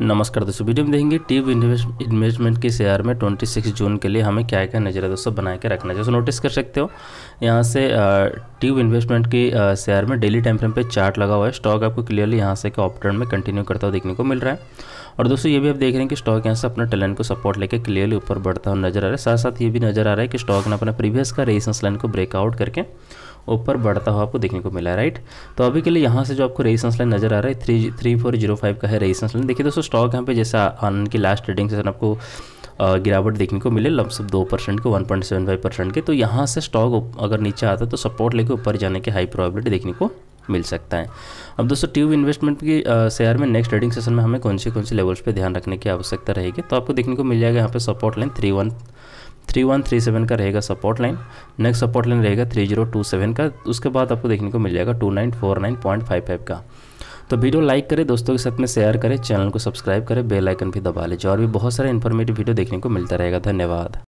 नमस्कार दोस्तों वीडियो में देखेंगे टीव इन्वेस्टमेंट के शेयर में 26 जून के लिए हमें क्या क्या नज़र दोस्तों बना के रखना है जैसे नोटिस कर सकते हो यहाँ से ट्यूब इन्वेस्टमेंट के शेयर में डेली टाइम फ्रेम पे चार्ट लगा हुआ है स्टॉक आपको क्लियरली यहाँ से के ऑप्टर्न में कंटिन्यू करता हुआ देखने को मिल रहा है और दोस्तों ये भी आप देख रहे हैं कि स्टॉक यहाँ से अपना टैलेंट को सपोर्ट लेके क्लियरली ऊपर बढ़ता हुआ नजर आ रहा है साथ साथ ये भी नजर आ रहा है कि स्टॉक ने अपना प्रीवियस का रेजिस्टेंस लाइन को ब्रेकआउट करके ऊपर बढ़ता हुआ आपको देखने को मिला राइट तो अभी के लिए यहाँ से जो आपको रेजिस्टेंस लाइन नजर आ रहा है three three four zero five का है रेजिस्टेंस लाइन देखिए दोस्तों स्टॉक यहाँ पे जैसा आनंद की लास्ट ट्रेडिंग सेशन आपको गिरावट देखने को मिले लमसम दो परसेंट के one point seven five percent के तो यहाँ से स्टॉक अगर नीचे आता तो सपोर्ट लेके ऊपर जाने की हाई प्रोबेबिलिटी देखने को मिल सकता है अब दोस्तों ट्यूब इन्वेस्टमेंट की शेयर में नेक्स्ट ट्रेडिंग सेशन में हमें कौन से कौन से लेवल्स पर ध्यान रखने की आवश्यकता रहेगी तो आपको देखने को मिल जाएगा यहाँ पर support line three one three one three seven का रहेगा support line next support line रहेगा थ्री जीरो टू सेवन का उसके बाद आपको देखने को मिल जाएगा two nine four nine point five five का तो वीडियो लाइक करें दोस्तों के साथ में शेयर करें चैनल को सब्सक्राइब करें बेलाइकन भी दबा लें और भी बहुत सारे इन्फॉर्मेटिव वीडियो देखने को मिलता रहेगा धन्यवाद